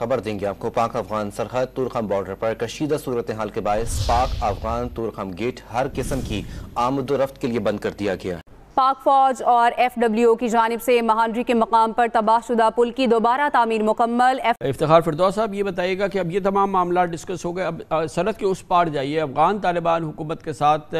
खबर देंगे आपको पाक अफगान सरहद तुरखम बॉर्डर पर कशीदा सूरत हाल के बायस पाक अफगान तुरखम गेट हर किस्म की आमद रफ्त के लिए बंद कर दिया गया पाक फौज और एफ डब्ल्यू की जानब से महानरी के मकाम पर शुदा पुल की दोबारा तमीर मुकम्मल इफ्तार फिरदौस साहब ये बताइएगा कि अब ये तमाम मामला डिस्कस हो गए अब सरहद के उस पार जाइए अफगान तालिबान हुकूमत के साथ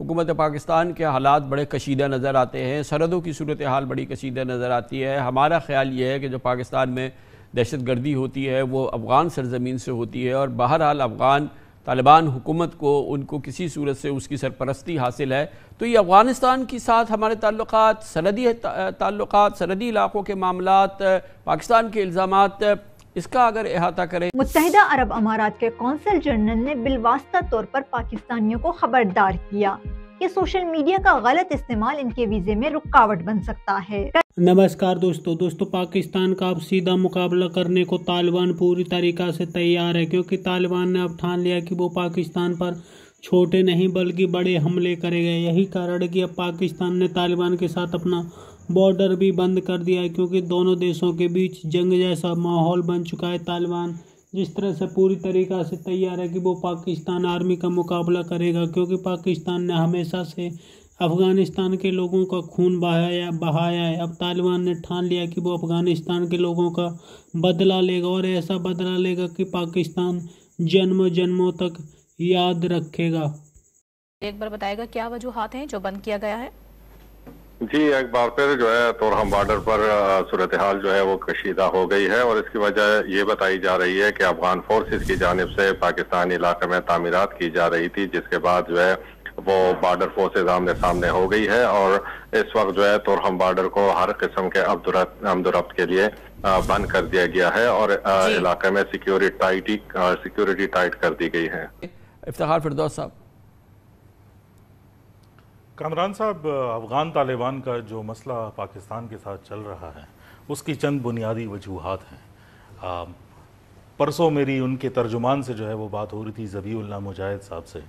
हुकूमत पाकिस्तान के हालात बड़े कशीदा नज़र आते हैं सरहदों की सूरत हाल बड़ी कशीदा नज़र आती है हमारा ख्याल ये है कि जो पाकिस्तान में दहशत गर्दी होती है वो अफ़गान सरजमीन से होती है और बहरहाल अफ़गान तालिबान हुकूमत को उनको किसी सूरत से उसकी सरपरस्ती हासिल है तो ये अफ़गानिस्तान के साथ हमारे ताल्लुक सरहदी ताल्लुक सरहदी इलाक़ों के मामला पाकिस्तान के इल्ज़ाम इसका अगर अहाता करें मुतहदा अरब अमारात के कौंसल जनरल ने बिलवास्ता तौर पर पाकिस्तानियों को खबरदार किया कि सोशल मीडिया का गलत इस्तेमाल इनके वीजे में रुकावट बन सकता है नमस्कार दोस्तों दोस्तों पाकिस्तान का अब सीधा मुकाबला करने को तालिबान पूरी तरीका से तैयार है क्योंकि तालिबान ने अब ठान लिया कि वो पाकिस्तान पर छोटे नहीं बल्कि बड़े हमले करेगा यही कारण है कि अब पाकिस्तान ने तालिबान के साथ अपना बॉर्डर भी बंद कर दिया है क्योंकि दोनों देशों के बीच जंग जैसा माहौल बन चुका है तालिबान जिस तरह से पूरी तरीक़ा से तैयार है कि वो पाकिस्तान आर्मी का मुकाबला करेगा क्योंकि पाकिस्तान ने हमेशा से अफ़गानिस्तान के लोगों का खून बहाया बहाया है अब तालिबान ने ठान लिया कि वो अफ़गानिस्तान के लोगों का बदला लेगा और ऐसा बदला लेगा कि पाकिस्तान जन्मों जन्मों तक याद रखेगा एक बार बताएगा क्या वजूहत हैं जो बंद किया गया है जी एक बार फिर जो है तोरहम बॉर्डर पर सूरत हाल जो है वो कशीदा हो गई है और इसकी वजह ये बताई जा रही है कि अफगान फोर्सेस की जानब से पाकिस्तानी इलाके में तामीरत की जा रही थी जिसके बाद जो है वो बॉर्डर फोर्सेज आमने सामने हो गई है और इस वक्त जो है तोरहम बॉर्डर को हर किस्म के अमदरफ्त के लिए बंद कर दिया गया है और इलाके में सिक्योरिटी टाइट सिक्योरिटी टाइट कर दी गई है इफ्तार फिरदौस साहब कामरान साहब अफगान तालिबान का जो मसला पाकिस्तान के साथ चल रहा है उसकी चंद बुनियादी वजूहत हैं परसों मेरी उनके तर्जुमान से जो है वो बात हो रही थी जबीउल्ला मुजाहिद साहब से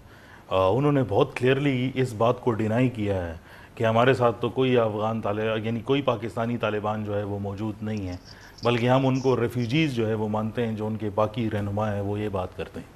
आ, उन्होंने बहुत क्लियरली इस बात को डिनाई किया है कि हमारे साथ तो कोई अफ़गान तालिबान यानी कोई पाकिस्तानी तालिबान जो है वो मौजूद नहीं है बल्कि हम उनको रेफ्यूजीज़ जो है वो मानते हैं जो उनके बाकी रहनुमा हैं वो ये बात करते हैं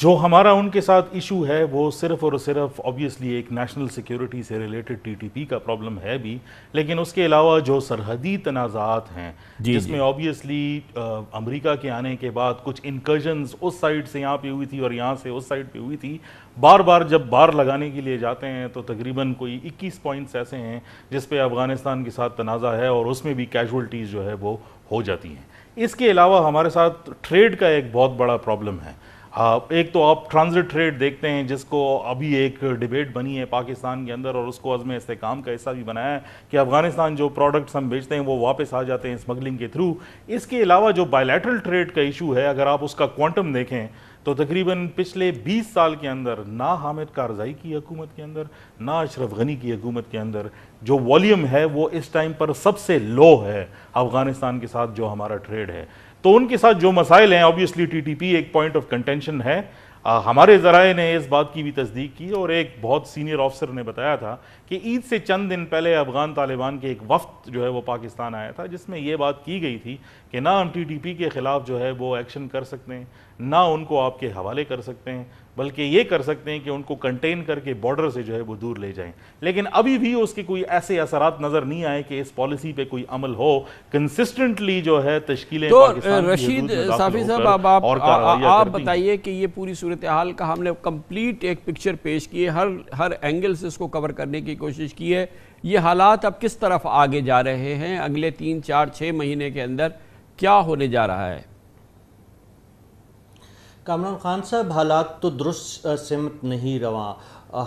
जो हमारा उनके साथ इशू है वो सिर्फ और सिर्फ ऑब्वियसली एक नेशनल सिक्योरिटी से रिलेटेड टीटीपी का प्रॉब्लम है भी लेकिन उसके अलावा जो सरहदी तनाज़ात हैं जिसमें ऑब्वियसली अमेरिका के आने के बाद कुछ इनकर्जन्स उस साइड से यहाँ पे हुई थी और यहाँ से उस साइड पे हुई थी बार बार जब बार लगाने के लिए जाते हैं तो तकरीबन कोई 21 पॉइंट्स ऐसे हैं जिस पे अफ़गानिस्तान के साथ तनाज़ा है और उसमें भी कैजुअल्टीज़ जो है वो हो जाती हैं इसके अलावा हमारे साथ ट्रेड का एक बहुत बड़ा प्रॉब्लम है हाँ, एक तो आप ट्रांजिट ट्रेड देखते हैं जिसको अभी एक डिबेट बनी है पाकिस्तान के अंदर और उसको अजम इसकाम का हिस्सा भी बनाया है कि अफगानिस्तान जो प्रोडक्ट्स हम बेचते हैं वो वापस आ जाते हैं स्मगलिंग के थ्रू इसके अलावा जो बायलैटरल ट्रेड का इशू है अगर आप उसका क्वांटम देखें तो तकरीबन पिछले 20 साल के अंदर ना हामिद कारजाई की हकूमत के अंदर ना अशरफ गनी की हकूमत के अंदर जो वॉल्यूम है वो इस टाइम पर सबसे लो है अफ़गानिस्तान के साथ जो हमारा ट्रेड है तो उनके साथ जो मसाइल हैं ऑब्वियसली टी एक पॉइंट ऑफ कंटेंशन है आ, हमारे ज़राए ने इस बात की भी तस्दीक की और एक बहुत सीनियर ऑफिसर ने बताया था कि ईद से चंद दिन पहले अफ़गान तालिबान के एक वफ्त जो है वो पाकिस्तान आया था जिसमें यह बात की गई थी कि ना हम टी के ख़िलाफ़ जो है वो एक्शन कर सकते हैं ना उनको आपके हवाले कर सकते हैं बल्कि ये कर सकते हैं कि उनको कंटेन करके बॉर्डर से जो है वो दूर ले जाएं लेकिन अभी भी उसके कोई ऐसे असरात नज़र नहीं आए कि इस पॉलिसी पे कोई अमल हो कंसिस्टेंटली जो है तश्कील तो रशीद साफी साहब आप आप आप बताइए कि ये पूरी सूरत हाल का हमने कंप्लीट एक पिक्चर पेश की है हर हर एंगल से इसको कवर करने की कोशिश की है ये हालात अब किस तरफ आगे जा रहे हैं अगले तीन चार छः महीने के अंदर क्या होने जा रहा है कामरान खान साहब हालात तो दुरुस्त सिमत नहीं रवा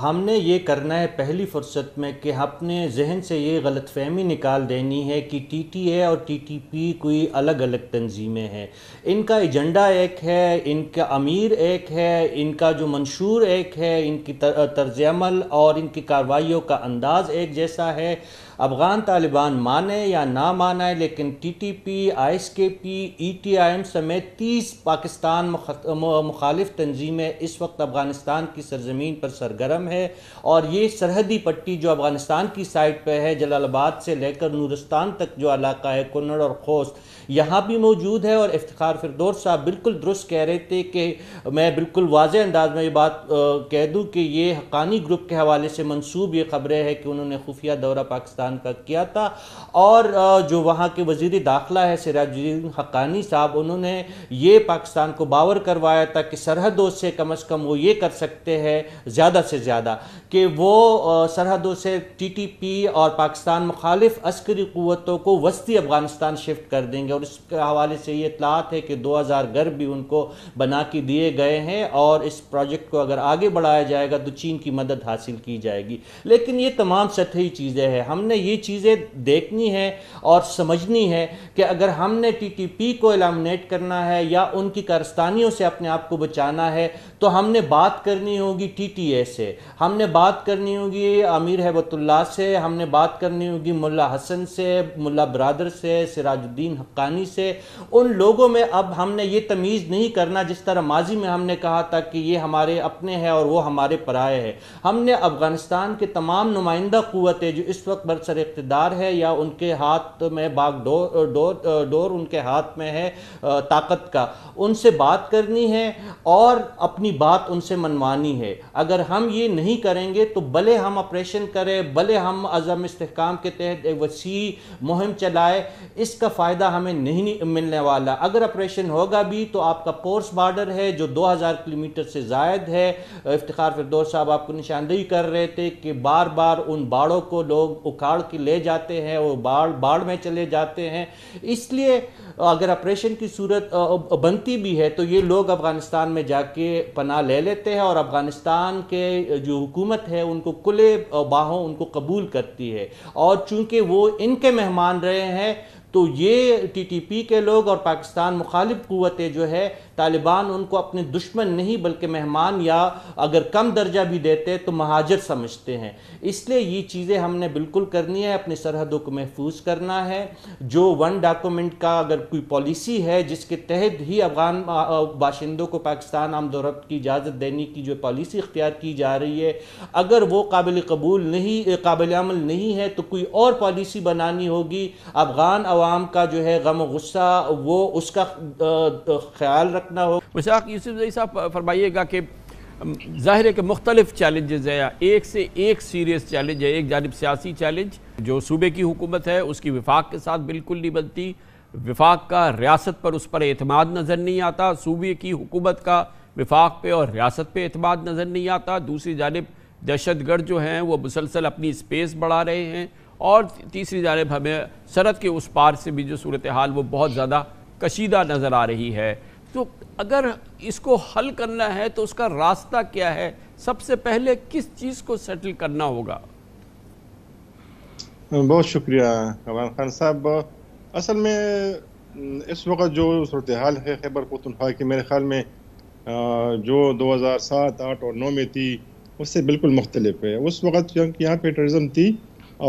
हमने ये करना है पहली फुर्सत में कि अपने जहन से ये गलत फहमी निकाल देनी है कि टी टी ए और टी टी पी कोई अलग अलग तंजीमें हैं इनका एजेंडा एक है इनका अमीर एक है इनका जो मंशूर एक है इनकी तर्ज अमल और इनकी कार्रवाइयों का अंदाज़ एक जैसा है अफ़गान तालिबान माने या ना माने लेकिन T T P I S K P E T I M समेत तीस पाकिस्तान मुखालिफ तंजीमें इस वक्त अफ़गानिस्तान की सरजमीन पर सरगर्म है और ये सरहदी पट्टी जो अफ़गानिस्तान की साइड पर है जलालाबाद से लेकर नूरस्तान तक जो इलाका है कन्नड़ और खोस यहाँ भी मौजूद है और इफ्तार फिरदौर साहब बिल्कुल दुरुस्त कह रहे थे कि मैं बिल्कुल वाज अंदाज में ये बात कह दूँ कि ये हकानी ग्रुप के हवाले से मनसूब ये खबरें हैं कि उन्होंने खुफिया दौरा पाकिस्तान पाकिस्तान का किया था और जो वहाँ के वजीर दाखिला है सिराजुद्दीन हकानी साहब उन्होंने ये पाकिस्तान को बावर करवाया था कि सरहदों से कम अज़ कम वो ये कर सकते हैं ज़्यादा से ज़्यादा कि वो सरहदों से टीटीपी और पाकिस्तान मुखालिफ अस्करी क़वतों को वस्ती अफ़गानिस्तान शिफ्ट कर देंगे और इसके हवाले से ये इतलात है कि दो हज़ार घर भी उनको बना के दिए गए हैं और इस प्रोजेक्ट को अगर आगे बढ़ाया जाएगा तो चीन की मदद हासिल की जाएगी लेकिन ये तमाम सतही चीज़ें हैं हमने हमने ये चीज़ें देखनी है और समझनी है कि अगर हमने टीटीपी को एलामिनेट करना है या उनकी कारस्तानियों से अपने आप को बचाना है तो हमने बात करनी होगी टीटीए से हमने बात करनी होगी अमीर हैबतुल्ला से हमने बात करनी होगी मुल्ला हसन से मुल्ला बरदर से सिराजुद्दीन हक्कानी से उन लोगों में अब हमने ये तमीज़ नहीं करना जिस तरह माजी में हमने कहा था कि ये हमारे अपने हैं और वो हमारे पराए हैं हमने अफ़गानिस्तान के तमाम नुमाइंदा क़वतें जो इस वक्त सर इकतदार है या उनके हाथ में बाग डोर डोर डोर उनके हाथ में है ताकत का उनसे बात करनी है और अपनी बात उनसे मनवानी है अगर हम ये नहीं करेंगे तो भले हम ऑपरेशन करें भले हम अज़म इसकाम के तहत एक वसी मुहिम चलाए इसका फ़ायदा हमें नहीं मिलने वाला अगर ऑपरेशन होगा भी तो आपका पोर्स बॉर्डर है जो 2000 किलोमीटर से ज़ायद है इफ्तार फिरदौर साहब आपको निशानदेही कर रहे थे कि बार बार उन बाड़ों को लोग उखाड़ बाढ़ की ले जाते हैं वो बाढ़ बाढ़ में चले जाते हैं इसलिए अगर ऑपरेशन की सूरत बनती भी है तो ये लोग अफ़गानिस्तान में जाके पनाह ले लेते हैं और अफ़गानिस्तान के जो हुकूमत है उनको खुले बाहों उनको कबूल करती है और चूंकि वो इनके मेहमान रहे हैं तो ये टीटीपी के लोग और पाकिस्तान मुखालिफ कुतें जो है तालिबान उनको अपने दुश्मन नहीं बल्कि मेहमान या अगर कम दर्जा भी देते तो महाजर समझते हैं इसलिए ये चीज़ें हमने बिल्कुल करनी है अपनी सरहदों को महफूज करना है जो वन डॉक्यूमेंट का अगर कोई पॉलिसी है जिसके तहत ही अफगान बाशिंदों को पाकिस्तान आमदोर की इजाज़त देने की जो पॉलिसी इख्तियार की जा रही है अगर वो काबिल कबूल नहीं काबिल अमल नहीं है तो कोई और पॉलिसी बनानी होगी अफगान अवाम का जो है गम गुस्सा वो उसका ख्याल रख गलत ना हो वैसाख यूसुफ जई साहब फरमाइएगा कि ज़ाहिर है कि मुख्तलिफ चैलेंजेस है एक से एक सीरियस चैलेंज है एक जानब सियासी चैलेंज जो सूबे की हुकूमत है उसकी विफाक के साथ बिल्कुल नहीं बनती विफाक का रियासत पर उस पर अतमाद नज़र नहीं आता सूबे की हुकूमत का विफाक पे और रियासत पे अतमाद नज़र नहीं आता दूसरी जानब दहशत गर्द जो हैं वो मुसलसल अपनी स्पेस बढ़ा रहे हैं और तीसरी जानब हमें सरहद के उस पार से भी जो सूरत हाल वो बहुत ज़्यादा कशीदा नज़र आ रही है तो अगर इसको हल करना है तो उसका रास्ता क्या है सबसे पहले किस चीज को सेटल करना होगा बहुत शुक्रिया कमान खान साहब असल में इस वक्त जो सूरत हाल है खैबर पखतनखा की मेरे ख्याल में जो 2007, 8 और 9 में थी उससे बिल्कुल मुख्तलिफ है उस वक्त यहाँ पे टेररिज्म थी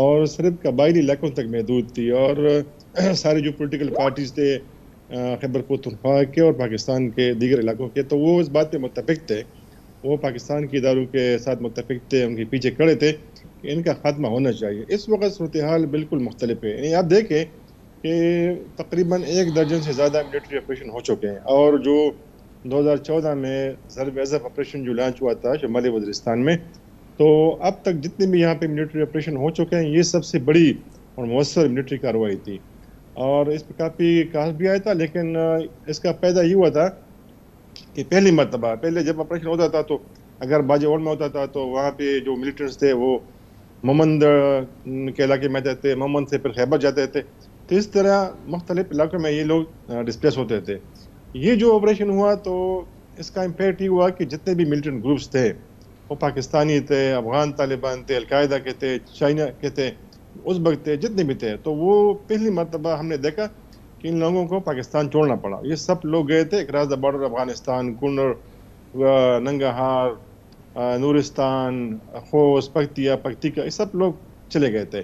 और सिर्फ कबायली इलाकों तक महदूद थी और सारे जो पोलिटिकल पार्टीज थे खैबर पख्तूनख्वा के और पाकिस्तान के दीगर इलाकों के तो वो इस बात पर मुतफिक थे वो पाकिस्तान के इदारों के साथ मुतफिक थे उनके पीछे खड़े थे कि इनका खात्मा होना चाहिए इस वक्त सूरत हाल बिल्कुल मुख्तलिफ है यानी आप देखें कि तकरीबन एक दर्जन से ज़्यादा मिलिट्री ऑपरेशन हो चुके हैं और जो दो हज़ार चौदह में जरब अजब ऑपरेशन जो लॉन्च हुआ था शुमाली वजरिस्तान में तो अब तक जितने भी यहाँ पे मिलिट्री ऑपरेशन हो चुके हैं ये सबसे बड़ी और मवसर मिलिट्री कार्रवाई थी और इस पर काफ़ी कहा भी आया था लेकिन इसका पैदा ये हुआ था कि पहली मरतबा पहले जब ऑपरेशन होता था तो अगर बाजे में होता था तो वहाँ पे जो मिलिटेंट्स थे वो ममंद के इलाके में जाते थे ममंद से फिर खैबर जाते थे तो इस तरह मुख्तलिफ इलाकों में ये लोग डिस्प्लेस होते थे ये जो ऑपरेशन हुआ तो इसका इम्पेक्ट ये हुआ कि जितने भी मिलिटेंट ग्रुप्स थे वो पाकिस्तानी थे अफ़गान तालिबान थे अलकायदा के थे चाइना के थे उज्बक थे जितने भी थे तो वो पहली मरतबा हमने देखा कि इन लोगों को पाकिस्तान छोड़ना पड़ा ये सब लोग गए थे cross the border Afghanistan Kunar Nangarhar Nuristan Khost Paktia पख्तिका ये सब लोग चले गए थे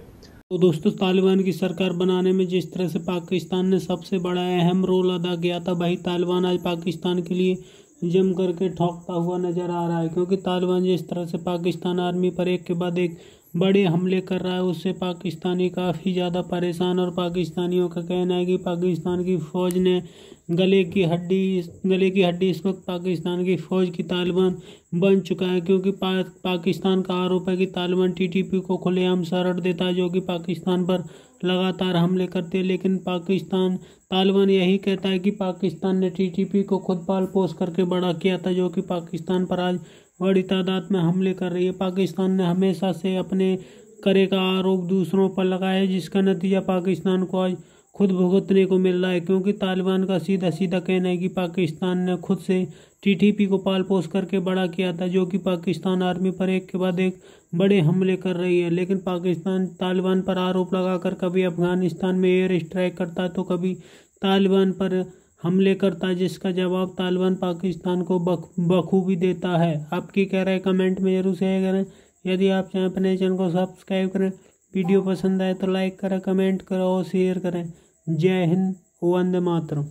तो दोस्तों तालिबान की सरकार बनाने में जिस तरह से पाकिस्तान ने सबसे बड़ा अहम रोल अदा किया था भाई तालिबान आज पाकिस्तान के लिए जम करके ठोकता हुआ नज़र आ रहा है क्योंकि तालिबान जिस तरह से पाकिस्तान आर्मी पर एक के बाद एक बड़े हमले कर रहा है उससे पाकिस्तानी काफ़ी ज़्यादा परेशान और पाकिस्तानियों का कहना है कि पाकिस्तान की फ़ौज ने गले की हड्डी गले की हड्डी इस वक्त पाकिस्तान की फ़ौज की तालिबान बन चुका है क्योंकि पा, पाकिस्तान का आरोप है कि तालिबान टीटीपी को खुलेआम शरण देता है जो कि पाकिस्तान पर लगातार हमले करते हैं लेकिन पाकिस्तान तालिबान यही कहता है कि पाकिस्तान ने टीटीपी को खुद पाल पोस करके बड़ा किया था जो कि पाकिस्तान पर आज बड़ी तादाद में हमले कर रही है पाकिस्तान ने हमेशा से अपने करे का आरोप दूसरों पर लगाया जिसका नतीजा पाकिस्तान को आज खुद भुगतने को मिल रहा है क्योंकि तालिबान का सीधा सीधा कहना है कि पाकिस्तान ने खुद से टीटीपी को पाल पोस करके बड़ा किया था जो कि पाकिस्तान आर्मी पर एक के बाद एक बड़े हमले कर रही है लेकिन पाकिस्तान तालिबान पर आरोप लगाकर कभी अफगानिस्तान में एयर स्ट्राइक करता तो कभी तालिबान पर हमले करता जिसका जवाब तालिबान पाकिस्तान को बख बखूबी देता है आपकी कह रहे कमेंट में जरूर शेयर करें यदि आप चाहें अपने चैनल को सब्सक्राइब करें वीडियो पसंद आए तो लाइक करें कमेंट करो और शेयर करें जय हिंद वंदे मातरम